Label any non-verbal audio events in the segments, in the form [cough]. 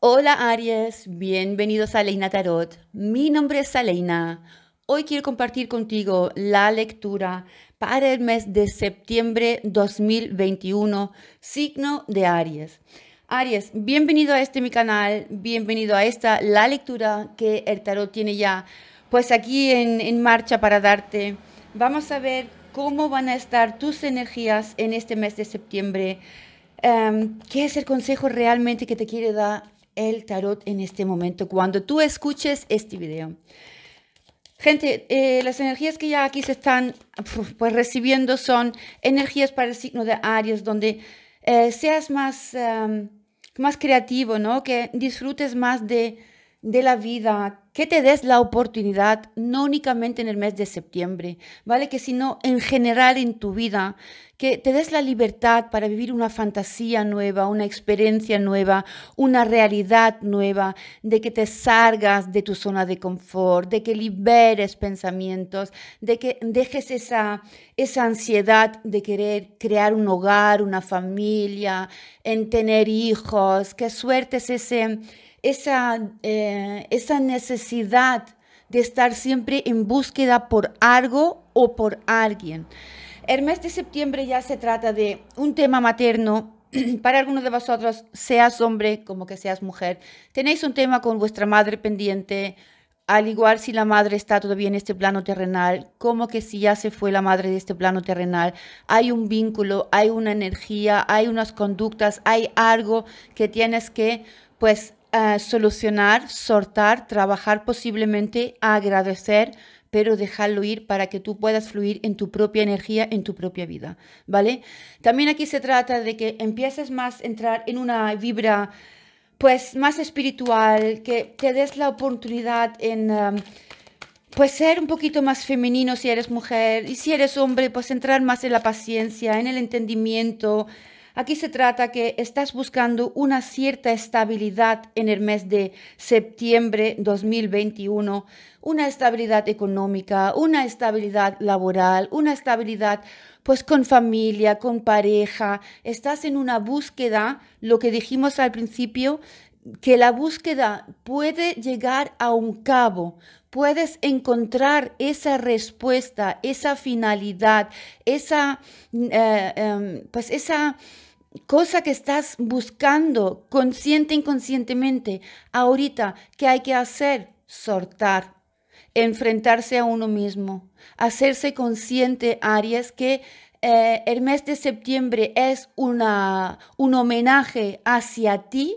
Hola Aries, bienvenidos a Leina Tarot. Mi nombre es Aleina. Hoy quiero compartir contigo la lectura para el mes de septiembre 2021, signo de Aries. Aries, bienvenido a este mi canal, bienvenido a esta la lectura que el tarot tiene ya pues aquí en, marcha para darte. Vamos a ver cómo van a estar tus energías en este mes de septiembre. Em, ¿Qué es el consejo realmente que te quiere dar el tarot en este momento, cuando tú escuches este video. Gente, eh, las energías que ya aquí se están pues, recibiendo son energías para el signo de Aries, donde eh, seas más, eh, más creativo, ¿no? que disfrutes más de, de la vida, que te des la oportunidad, no únicamente en el mes de septiembre, ¿vale? Que sino en general en tu vida, que te des la libertad para vivir una fantasía nueva, una experiencia nueva, una realidad nueva, de que te salgas de tu zona de confort, de que liberes pensamientos, de que dejes esa, esa ansiedad de querer crear un hogar, una familia, en tener hijos, que suertes ese esa, eh, esa necesidad de estar siempre en búsqueda por algo o por alguien. El mes de septiembre ya se trata de un tema materno. [clears throat] Para algunos de vosotros, seas hombre como que seas mujer, tenéis un tema con vuestra madre pendiente, al igual si la madre está todavía en este plano terrenal, como que si ya se fue la madre de este plano terrenal, hay un vínculo, hay una energía, hay unas conductas, hay algo que tienes que pues solucionar, sortar, trabajar posiblemente, agradecer, pero dejarlo ir para que tú puedas fluir en tu propia energía, en tu propia vida, ¿vale? También aquí se trata de que empieces más a entrar en una vibra pues más espiritual, que te des la oportunidad en um, pues ser un poquito más femenino si eres mujer y si eres hombre, pues entrar más en la paciencia, en el entendimiento, Aquí se trata que estás buscando una cierta estabilidad en el mes de septiembre 2021, una estabilidad económica, una estabilidad laboral, una estabilidad pues con familia, con pareja. Estás en una búsqueda, lo que dijimos al principio, que la búsqueda puede llegar a un cabo, puedes encontrar esa respuesta, esa finalidad, esa, eh, em, pues esa cosa que estás buscando consciente inconscientemente ahorita ¿qué hay que hacer sortar enfrentarse a uno mismo hacerse consciente Aries que eh, el mes de septiembre es un homenaje hacia ti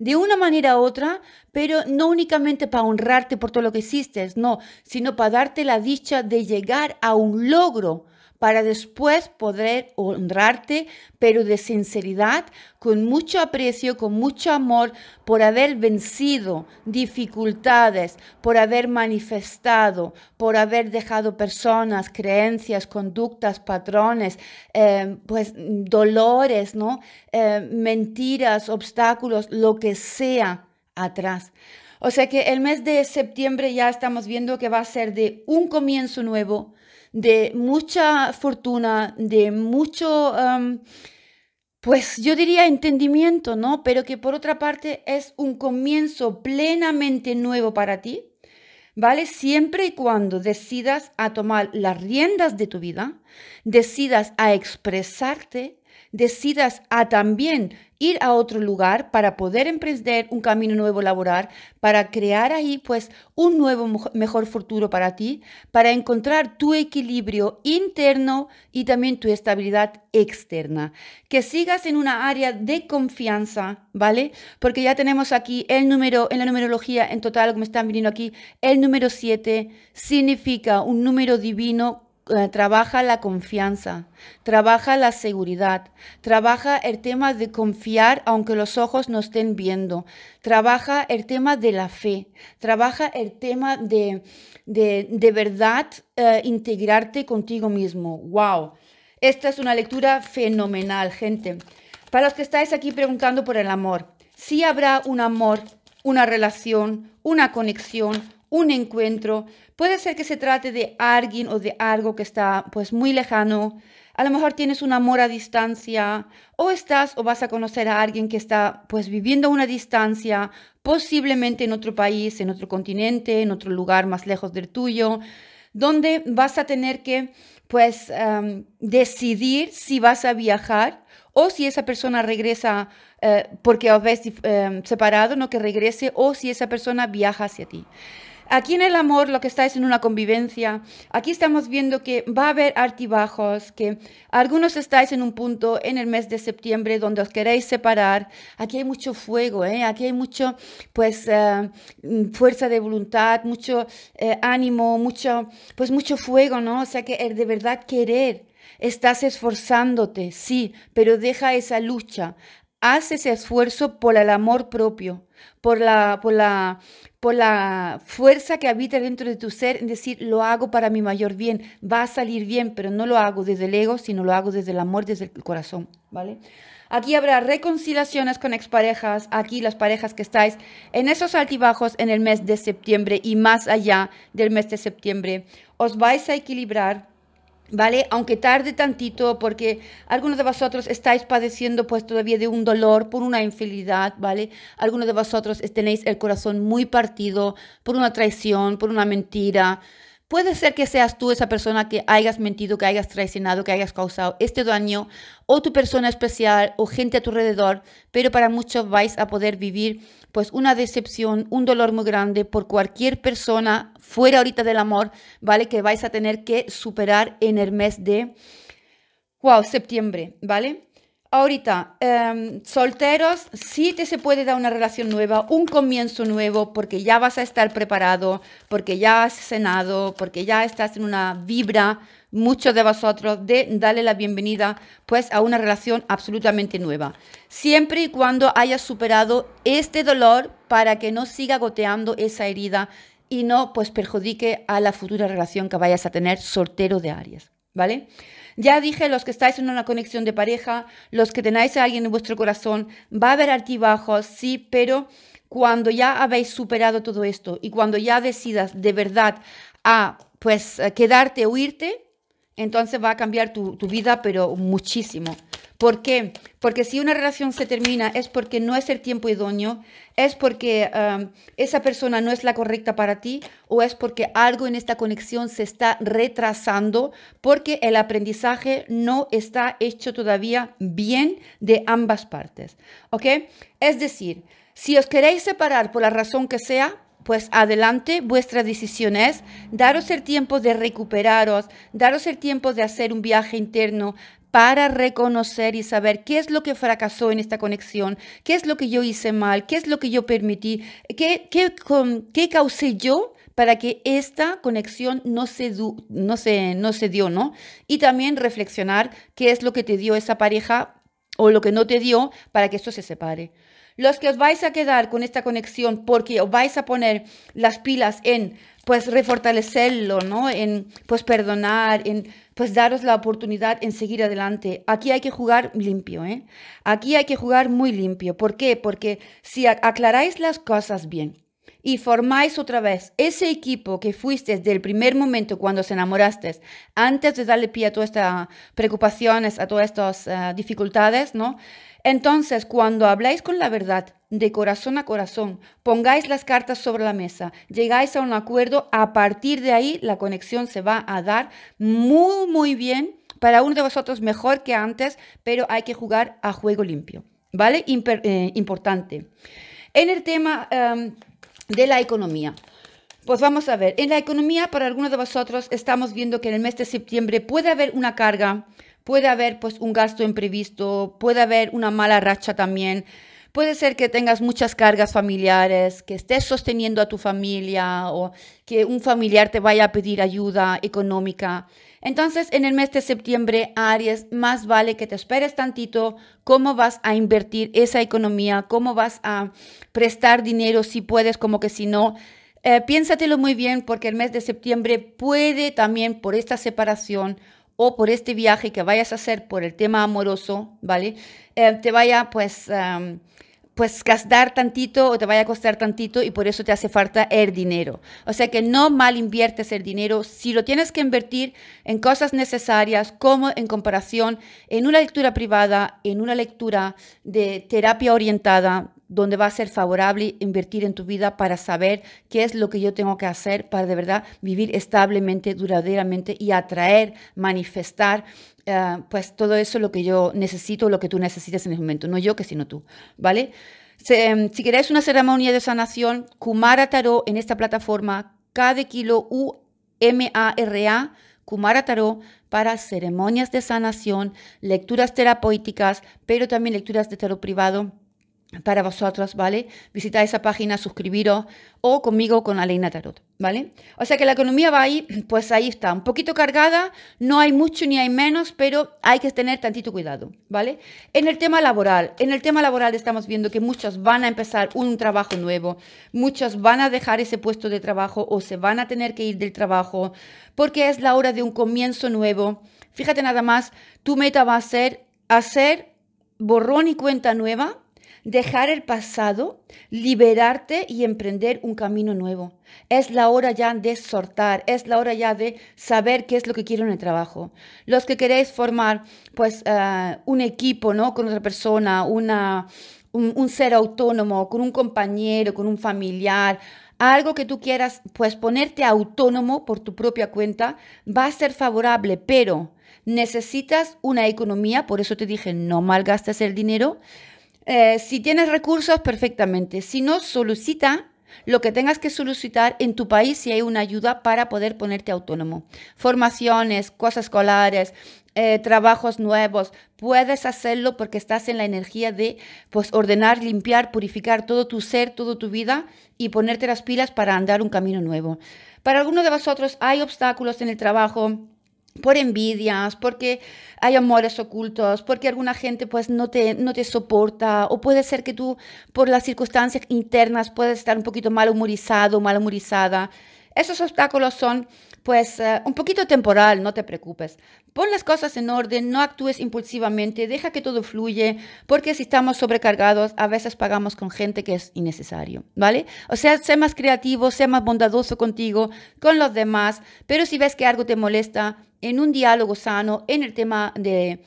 de una manera u otra, pero no únicamente para honrarte por todo lo que hiciste, no, sino para darte la dicha de llegar a un logro, para después poder honrarte, pero de sinceridad, con mucho aprecio, con mucho amor, por haber vencido dificultades, por haber manifestado, por haber dejado personas, creencias, conductas, patrones, eh, pues dolores, ¿no? Eh, mentiras, obstáculos, lo que sea atrás. O sea que el mes de septiembre ya estamos viendo que va a ser de un comienzo nuevo, de mucha fortuna, de mucho, em, pues yo diría entendimiento, ¿no? Pero que por otra parte es un comienzo plenamente nuevo para ti, ¿vale? Siempre y cuando decidas a tomar las riendas de tu vida, decidas a expresarte decidas a también ir a otro lugar para poder emprender un camino nuevo laboral, para crear ahí pues un nuevo mejor futuro para ti, para encontrar tu equilibrio interno y también tu estabilidad externa. Que sigas en una área de confianza, ¿vale? Porque ya tenemos aquí el número, en la numerología en total, como están viniendo aquí, el número 7 significa un número divino eh, trabaja la confianza, trabaja la seguridad, trabaja el tema de confiar aunque los ojos no estén viendo, trabaja el tema de la fe, trabaja el tema de, de, verdad eh, integrarte contigo mismo. ¡Wow! Esta es una lectura fenomenal, gente. Para los que estáis aquí preguntando por el amor, sí habrá un amor, una relación, una conexión, un encuentro, Puede ser que se trate de alguien o de algo que está pues muy lejano. A lo mejor tienes un amor a distancia o estás o vas a conocer a alguien que está pues viviendo a una distancia, posiblemente en otro país, en otro continente, en otro lugar más lejos del tuyo, donde vas a tener que pues em, decidir si vas a viajar o si esa persona regresa eh, porque os ves em, separado, no que regrese, o si esa persona viaja hacia ti. Aquí en el amor lo que estáis en una convivencia. Aquí estamos viendo que va a haber altibajos, que algunos estáis en un punto en el mes de septiembre donde os queréis separar. Aquí hay mucho fuego, ¿eh? aquí hay mucho pues eh, fuerza de voluntad, mucho eh, ánimo, mucho pues mucho fuego, ¿no? O sea que es eh, de verdad querer. Estás esforzándote, sí, pero deja esa lucha haz ese esfuerzo por el amor propio, por la, por la, por la fuerza que habita dentro de tu ser, en decir, lo hago para mi mayor bien, va a salir bien, pero no lo hago desde el ego, sino lo hago desde el amor, desde el corazón, ¿vale? Aquí habrá reconciliaciones con exparejas, aquí las parejas que estáis en esos altibajos en el mes de septiembre y más allá del mes de septiembre. Os vais a equilibrar ¿vale? Aunque tarde tantito, porque algunos de vosotros estáis padeciendo pues todavía de un dolor por una infidelidad, ¿vale? Algunos de vosotros tenéis el corazón muy partido por una traición, por una mentira, Puede ser que seas tú esa persona que hayas mentido, que hayas traicionado, que hayas causado este daño, o tu persona especial, o gente a tu alrededor, pero para muchos vais a poder vivir pues una decepción, un dolor muy grande por cualquier persona fuera ahorita del amor, ¿vale? Que vais a tener que superar en el mes de, wow, septiembre, ¿vale? Ahorita, em, solteros, sí te se puede dar una relación nueva, un comienzo nuevo, porque ya vas a estar preparado, porque ya has cenado, porque ya estás en una vibra, muchos de vosotros, de darle la bienvenida pues a una relación absolutamente nueva. Siempre y cuando hayas superado este dolor para que no siga goteando esa herida y no pues perjudique a la futura relación que vayas a tener soltero de Aries. ¿Vale? Ya dije, los que estáis en una conexión de pareja, los que tenéis a alguien en vuestro corazón, va a haber altibajos, sí, pero cuando ya habéis superado todo esto y cuando ya decidas de verdad a pues quedarte o irte, entonces va a cambiar tu, tu vida, pero muchísimo. ¿Por qué? Porque si una relación se termina es porque no es el tiempo idóneo, es porque esa persona no es la correcta para ti o es porque algo en esta conexión se está retrasando porque el aprendizaje no está hecho todavía bien de ambas partes. ¿Ok? Es decir, si os queréis separar por la razón que sea, pues adelante, vuestra decisión es daros el tiempo de recuperaros, daros el tiempo de hacer un viaje interno, para reconocer y saber qué es lo que fracasó en esta conexión, qué es lo que yo hice mal, qué es lo que yo permití, qué, qué, qué causé yo para que esta conexión no se, no, se, no se dio, ¿no? Y también reflexionar qué es lo que te dio esa pareja o lo que no te dio para que esto se separe. Los que os vais a quedar con esta conexión porque os vais a poner las pilas en pues refortalecerlo, ¿no? En pues perdonar, en pues daros la oportunidad en seguir adelante. Aquí hay que jugar limpio, ¿eh? Aquí hay que jugar muy limpio. ¿Por qué? Porque si aclaráis las cosas bien, y formáis otra vez ese equipo que fuiste desde el primer momento cuando se enamoraste, antes de darle pie a todas estas preocupaciones, a todas estas eh, dificultades, ¿no? Entonces, cuando habláis con la verdad, de corazón a corazón, pongáis las cartas sobre la mesa, llegáis a un acuerdo, a partir de ahí la conexión se va a dar muy, muy bien, para uno de vosotros mejor que antes, pero hay que jugar a juego limpio, ¿vale? Eh, importante. En el tema... Em, de la economía. Pues vamos a ver, en la economía para algunos de vosotros estamos viendo que en el mes de septiembre puede haber una carga, puede haber pues un gasto imprevisto, puede haber una mala racha también, Puede ser que tengas muchas cargas familiares, que estés sosteniendo a tu familia o que un familiar te vaya a pedir ayuda económica. Entonces, en el mes de septiembre, Aries, más vale que te esperes tantito cómo vas a invertir esa economía, cómo vas a prestar dinero, si puedes, como que si no. Eh, piénsatelo muy bien porque el mes de septiembre puede también por esta separación o por este viaje que vayas a hacer por el tema amoroso, ¿vale? Eh, te vaya pues, pues gastar tantito o te vaya a costar tantito y por eso te hace falta el dinero. O sea que no mal inviertes el dinero. Si lo tienes que invertir en cosas necesarias, como en comparación en una lectura privada, en una lectura de terapia orientada, donde va a ser favorable invertir en tu vida para saber qué es lo que yo tengo que hacer para de verdad vivir establemente, duraderamente y atraer, manifestar, eh, pues todo eso lo que yo necesito, lo que tú necesitas en el momento, no yo que sino tú, ¿vale? Em, si, um, una ceremonia de sanación, Kumara Tarot en esta plataforma, cada kilo U M A R A Kumara Tarot para ceremonias de sanación, lecturas terapéuticas, pero también lecturas de tarot privado para vosotros, ¿vale? Visitar esa página, suscribiros o conmigo con Aleina Tarot, ¿vale? O sea que la economía va ahí, pues ahí está, un poquito cargada, no hay mucho ni hay menos, pero hay que tener tantito cuidado, ¿vale? En el tema laboral, en el tema laboral estamos viendo que muchos van a empezar un trabajo nuevo, muchos van a dejar ese puesto de trabajo o se van a tener que ir del trabajo porque es la hora de un comienzo nuevo. Fíjate nada más, tu meta va a ser hacer borrón y cuenta nueva, dejar el pasado, liberarte y emprender un camino nuevo. Es la hora ya de sortar, es la hora ya de saber qué es lo que quiero en el trabajo. Los que queréis formar pues eh, un equipo, ¿no? Con otra persona, una, un, un ser autónomo, con un compañero, con un familiar, algo que tú quieras, pues ponerte autónomo por tu propia cuenta va a ser favorable, pero necesitas una economía, por eso te dije, no malgastes el dinero, eh, si tienes recursos, perfectamente. Si no, solicita lo que tengas que solicitar en tu país si hay una ayuda para poder ponerte autónomo. Formaciones, cosas escolares, eh, trabajos nuevos. Puedes hacerlo porque estás en la energía de pues, ordenar, limpiar, purificar todo tu ser, toda tu vida y ponerte las pilas para andar un camino nuevo. Para algunos de vosotros hay obstáculos en el trabajo por envidias, porque hay amores ocultos, porque alguna gente pues no te, no te soporta, o puede ser que tú por las circunstancias internas puedas estar un poquito mal humorizado mal humorizada. Esos obstáculos son pues eh, un poquito temporal, no te preocupes. Pon las cosas en orden, no actúes impulsivamente, deja que todo fluye, porque si estamos sobrecargados, a veces pagamos con gente que es innecesario, ¿vale? O sea, sé más creativo, sé más bondadoso contigo, con los demás, pero si ves que algo te molesta, en un diálogo sano, en el tema de,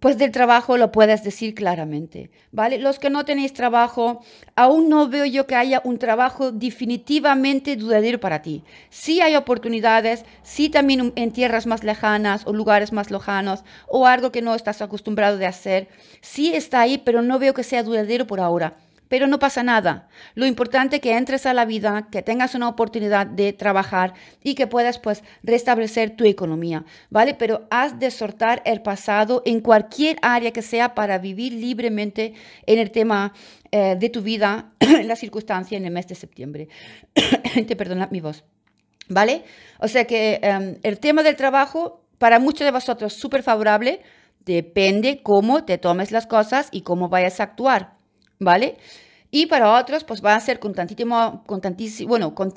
pues del trabajo lo puedes decir claramente, ¿vale? Los que no tenéis trabajo, aún no veo yo que haya un trabajo definitivamente dudadero para ti. Sí hay oportunidades, sí también en tierras más lejanas o lugares más lejanos o algo que no estás acostumbrado de hacer, sí está ahí, pero no veo que sea duradero por ahora. Pero no pasa nada. Lo importante es que entres a la vida, que tengas una oportunidad de trabajar y que puedas pues restablecer tu economía, ¿vale? Pero has de soltar el pasado en cualquier área que sea para vivir libremente en el tema eh, de tu vida, [clears throat] en la circunstancia en el mes de septiembre. [coughs] Te perdona mi voz. ¿Vale? O sea que em, el tema del trabajo, para muchos de vosotros, súper favorable, depende cómo te tomes las cosas y cómo vayas a actuar. ¿vale? Y para otros, pues va a ser con tantísimas con tantísimo, bueno, con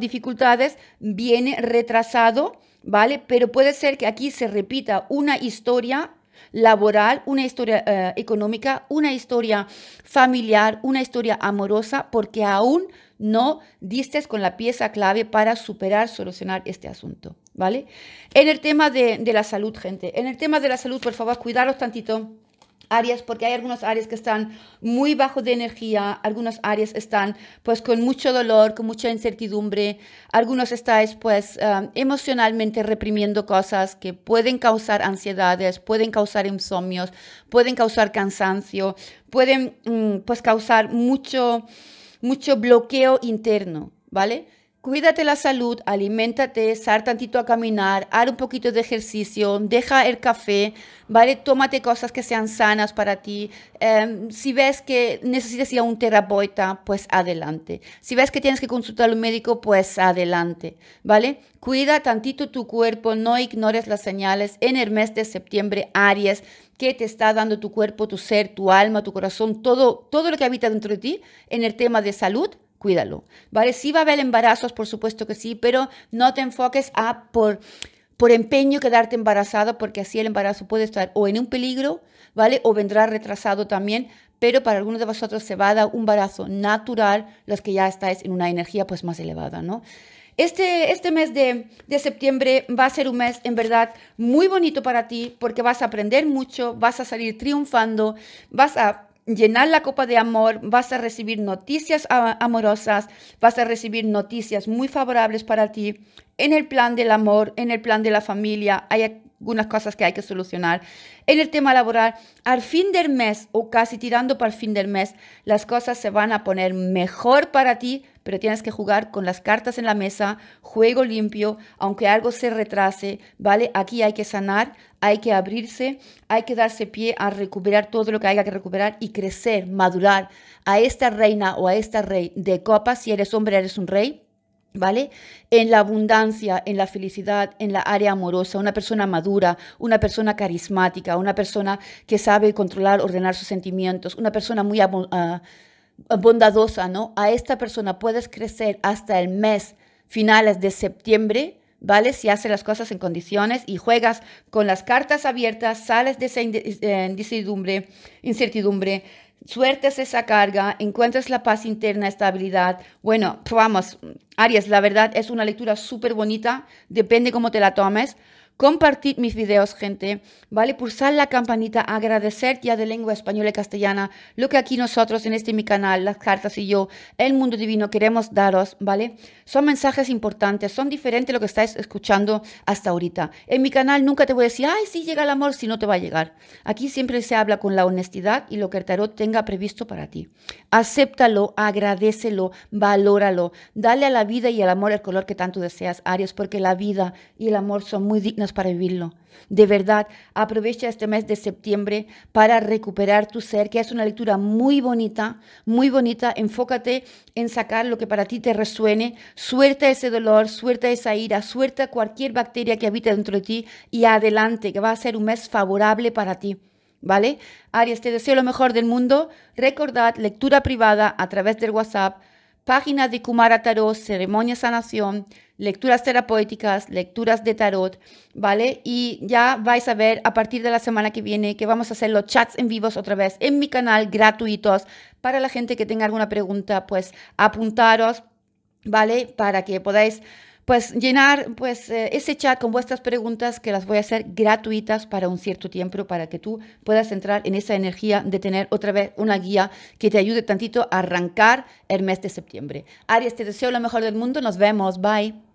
dificultades, viene retrasado, ¿vale? Pero puede ser que aquí se repita una historia laboral, una historia eh, económica, una historia familiar, una historia amorosa, porque aún no diste con la pieza clave para superar, solucionar este asunto, ¿vale? En el tema de, de la salud, gente, en el tema de la salud, por favor, cuidaros tantito áreas, porque hay algunas áreas que están muy bajo de energía, algunas áreas están pues con mucho dolor, con mucha incertidumbre, algunos estáis pues eh, emocionalmente reprimiendo cosas que pueden causar ansiedades, pueden causar insomnios, pueden causar cansancio, pueden mm, pues causar mucho, mucho bloqueo interno, ¿vale? Cuídate la salud, aliméntate, sal tantito a caminar, haz un poquito de ejercicio, deja el café, ¿vale? Tómate cosas que sean sanas para ti. Em, si ves que necesitas ir a un terapeuta, pues adelante. Si ves que tienes que consultar a un médico, pues adelante, ¿vale? Cuida tantito tu cuerpo, no ignores las señales. En el mes de septiembre, Aries, que te está dando tu cuerpo, tu ser, tu alma, tu corazón, todo, todo lo que habita dentro de ti en el tema de salud, cuídalo. ¿Vale? Sí va a haber embarazos, por supuesto que sí, pero no te enfoques a por, por empeño quedarte embarazada, porque así el embarazo puede estar o en un peligro, ¿vale? O vendrá retrasado también, pero para algunos de vosotros se va a dar un embarazo natural, los que ya estáis en una energía pues más elevada, ¿no? Este, este mes de, de, septiembre va a ser un mes en verdad muy bonito para ti porque vas a aprender mucho, vas a salir triunfando, vas a llenar la copa de amor, vas a recibir noticias amorosas, vas a recibir noticias muy favorables para ti en el plan del amor, en el plan de la familia. Hay algunas cosas que hay que solucionar. En el tema laboral, al fin del mes o casi tirando para el fin del mes, las cosas se van a poner mejor para ti, pero tienes que jugar con las cartas en la mesa, juego limpio, aunque algo se retrase, ¿vale? Aquí hay que sanar, hay que abrirse, hay que darse pie a recuperar todo lo que haya que recuperar y crecer, madurar a esta reina o a esta rey de copas, si eres hombre eres un rey, ¿Vale? En la abundancia, en la felicidad, en la área amorosa, una persona madura, una persona carismática, una persona que sabe controlar, ordenar sus sentimientos, una persona muy ah, bondadosa, ¿no? A esta persona puedes crecer hasta el mes finales de septiembre, ¿vale? Si haces las cosas en condiciones y juegas con las cartas abiertas, sales de esa eh, incertidumbre, incertidumbre sueltas esa carga, encuentras la paz interna, estabilidad. Bueno, probamos. Pues Aries, la verdad es una lectura súper bonita, depende cómo te la tomes compartid mis videos, gente, ¿vale? Pulsar la campanita, agradecer ya de lengua española y castellana lo que aquí nosotros en este mi canal, las cartas y yo, el mundo divino queremos daros, ¿vale? Son mensajes importantes, son diferentes lo que estáis escuchando hasta ahorita. En mi canal nunca te voy a decir, ay, sí llega el amor, si no te va a llegar. Aquí siempre se habla con la honestidad y lo que el tarot tenga previsto para ti. Acéptalo, agradecelo, valóralo, dale a la vida y al amor el color que tanto deseas, Aries, porque la vida y el amor son muy dignos para vivirlo. De verdad, aprovecha este mes de septiembre para recuperar tu ser, que es una lectura muy bonita, muy bonita. Enfócate en sacar lo que para ti te resuene. Suelta ese dolor, suelta esa ira, suelta cualquier bacteria que habita dentro de ti y adelante, que va a ser un mes favorable para ti. ¿Vale? Aries, te deseo lo mejor del mundo. Recordad lectura privada a través del WhatsApp Página de Kumara Tarot, ceremonia sanación, lecturas terapéuticas, lecturas de tarot, ¿vale? Y ya vais a ver a partir de la semana que viene que vamos a hacer los chats en vivos otra vez en mi canal gratuitos para la gente que tenga alguna pregunta, pues apuntaros, ¿vale? Para que podáis pues llenar pues eh, ese chat con vuestras preguntas que las voy a hacer gratuitas para un cierto tiempo para que tú puedas entrar en esa energía de tener otra vez una guía que te ayude tantito a arrancar el mes de septiembre. Aries, te deseo lo mejor del mundo. Nos vemos. Bye.